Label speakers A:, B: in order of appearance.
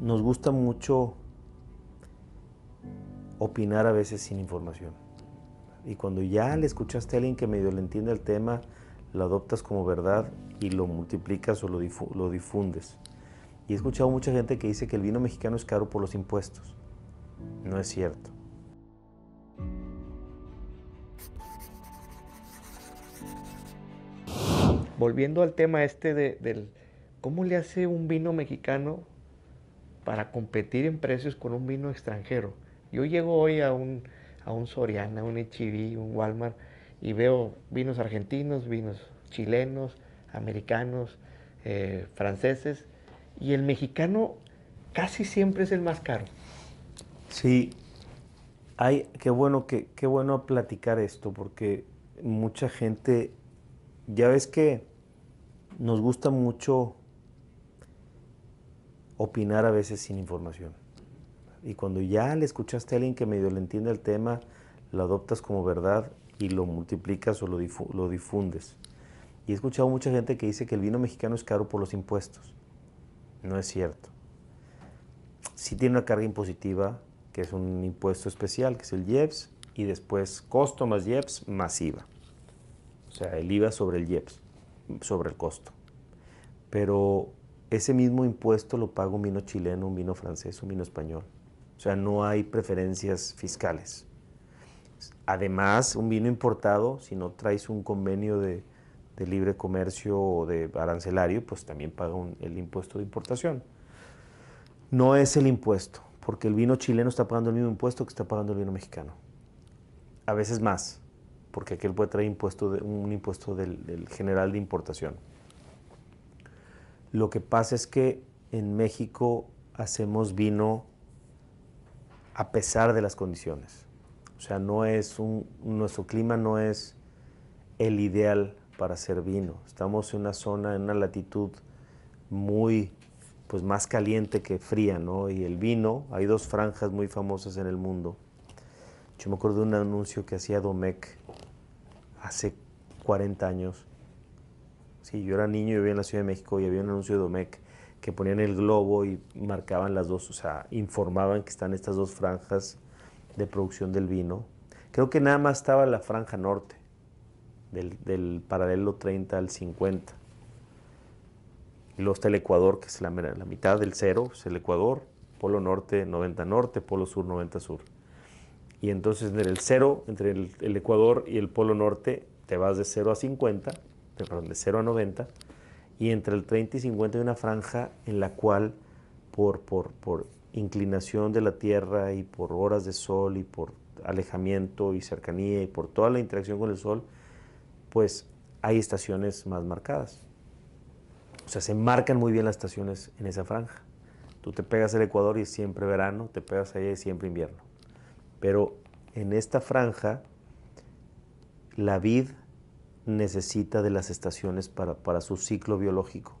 A: nos gusta mucho opinar a veces sin información. Y cuando ya le escuchaste a alguien que medio le entiende el tema, lo adoptas como verdad y lo multiplicas o lo, difundes. Y he escuchado mucha gente que dice que el vino mexicano es caro por los impuestos. No es cierto.
B: Volviendo al tema este de, del cómo le hace un vino mexicano para competir en precios con un vino extranjero. Yo llego hoy a un, a un Soriana, un e un Walmart y veo vinos argentinos, vinos chilenos, americanos, eh, franceses y el mexicano casi siempre es el más caro. Sí, Ay,
A: qué bueno que qué bueno platicar esto porque mucha gente ya ves que nos gusta mucho opinar a veces sin información. Y cuando ya le escuchaste a alguien que medio le entiende el tema, lo adoptas como verdad y lo multiplicas o lo, difundes. Y he escuchado mucha gente que dice que el vino mexicano es caro por los impuestos. No es cierto. Sí tiene una carga impositiva, que es un impuesto especial, que es el IEPS, y después costo más IEPS más IVA. O sea, el IVA sobre el IEPS, sobre el costo. Pero ese mismo impuesto lo paga un vino chileno, un vino francés, un vino español. O sea, no hay preferencias fiscales. Además, un vino importado, si no traes un convenio de, libre comercio o de arancelario, pues también paga el impuesto de importación. No es el impuesto, porque el vino chileno está pagando el mismo impuesto que está pagando el vino mexicano. A veces más, porque aquel puede traer impuesto un impuesto del general de importación. Lo que pasa es que en México hacemos vino a pesar de las condiciones. O sea, no es nuestro clima no es el ideal para hacer vino. Estamos en una zona, en una latitud muy, pues más caliente que fría, ¿no? Y el vino, hay dos franjas muy famosas en el mundo. Yo me acuerdo de un anuncio que hacía Domecq hace 40 años Sí, yo era niño y vivía en la Ciudad de México y había un anuncio de Domecq que ponían el globo y marcaban las dos, o sea, informaban que están estas dos franjas de producción del vino. Creo que nada más estaba la franja norte, del, paralelo 30 al 50. Y luego está el Ecuador, que es la, la mitad del cero, es el Ecuador, polo norte 90 norte, polo sur 90 sur. Y entonces en el cero, entre el, Ecuador y el polo norte, te vas de 0 a 50 de 0 a 90, y entre el 30 y 50 hay una franja en la cual por, por, por inclinación de la Tierra y por horas de sol y por alejamiento y cercanía y por toda la interacción con el sol, pues hay estaciones más marcadas. O sea, se marcan muy bien las estaciones en esa franja. Tú te pegas el Ecuador y es siempre verano, te pegas allá y es siempre invierno. Pero en esta franja, la vid necesita de las estaciones para, para su ciclo biológico.